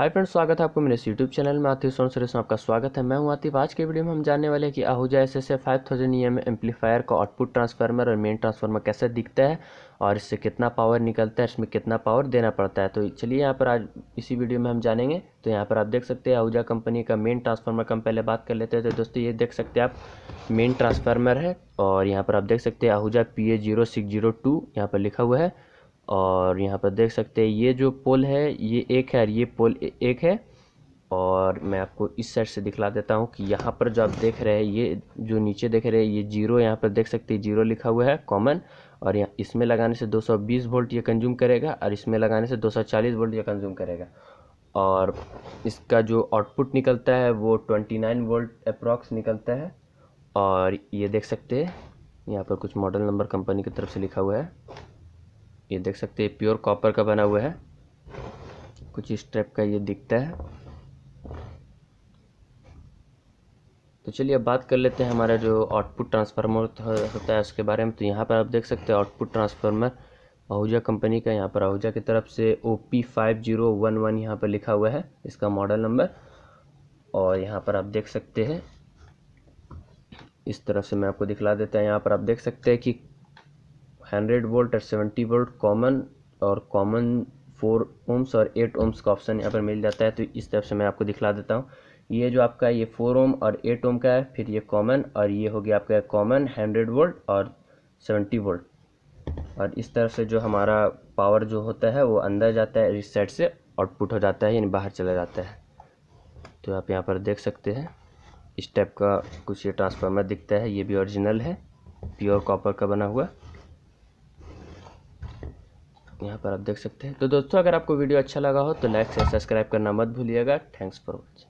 hi friends स्वागत है आपको मेरे यूट्यूब चैनल में आतिफ सोन सुरेश आपका स्वागत है मैं हूं आतिफ आज के वीडियो में हम जानने वाले हैं कि Ahuja S S A five thousand E M amplifier का आउटपुट ट्रांसफार्मर और मेन ट्रांसफार्मर कैसे दिखता है और इससे कितना पावर निकलता है इसमें कितना पावर देना पड़ता है तो चलिए यहाँ पर आज इसी वीडियो में हम जानेंगे तो यहाँ पर आप देख सकते हैं आहूजा कंपनी का मेन ट्रांसफार्मर का हम पहले बात कर लेते हैं तो दोस्तों ये देख सकते हैं आप मेन ट्रांसफार्मर है और यहाँ पर आप देख सकते हैं Ahuja P A zero six zero two यहाँ पर लिखा हुआ है और यहाँ पर देख सकते हैं ये जो पोल है ये एक है और ये पोल एक है और मैं आपको इस साइड से दिखला देता हूँ कि यहाँ पर जो आप देख रहे हैं ये जो नीचे देख रहे हैं ये जीरो यहाँ पर देख सकते हैं जीरो लिखा हुआ है कॉमन और यहाँ इसमें लगाने से 220 वोल्ट ये कंज्यूम करेगा और इसमें लगाने से 240 वोल्ट ये कंज्यूम करेगा और इसका जो आउटपुट निकलता है वो 29 वोल्ट अप्रॉक्स निकलता है और ये देख सकते हैं यहाँ पर कुछ मॉडल नंबर कंपनी की तरफ से लिखा हुआ है ये देख सकते हैं प्योर कॉपर का बना हुआ है कुछ इस टाइप का ये दिखता है तो चलिए अब बात कर लेते हैं हमारा जो आउटपुट ट्रांसफार्मर होता है उसके बारे में तो यहाँ पर आप देख सकते हैं आउटपुट ट्रांसफार्मर आहूजा कंपनी का यहाँ पर आहूजा की तरफ से O P five zero one one यहाँ पर लिखा हुआ है इसका मॉडल नंबर और यहाँ पर आप देख सकते हैं इस तरफ से मैं आपको दिखला देता है यहाँ पर आप देख सकते हैं कि हंड्रेड वोल्ट और सेवेंटी वोल्ट कॉमन और कॉमन फोर ओम्स और एट ओम्स का ऑप्शन यहाँ पर मिल जाता है तो इस तरफ से मैं आपको दिखला देता हूँ ये जो आपका ये फोर ओम और एट ओम का है फिर ये कॉमन और ये हो गया आपका कॉमन हंड्रेड वोल्ट और सेवेंटी वोल्ट और इस तरफ से जो हमारा पावर जो होता है वो अंदर जाता है इस साइड से आउटपुट हो जाता है यानी बाहर चला जाता है तो आप यहाँ पर देख सकते हैं इस टाइप का कुछ ये ट्रांसफार्मर दिखता है ये भी ओरिजिनल है प्योर कॉपर का बना हुआ यहाँ पर आप देख सकते हैं तो दोस्तों अगर आपको वीडियो अच्छा लगा हो तो लाइक से सब्सक्राइब करना मत भूलिएगा थैंक्स फॉर वॉचिंग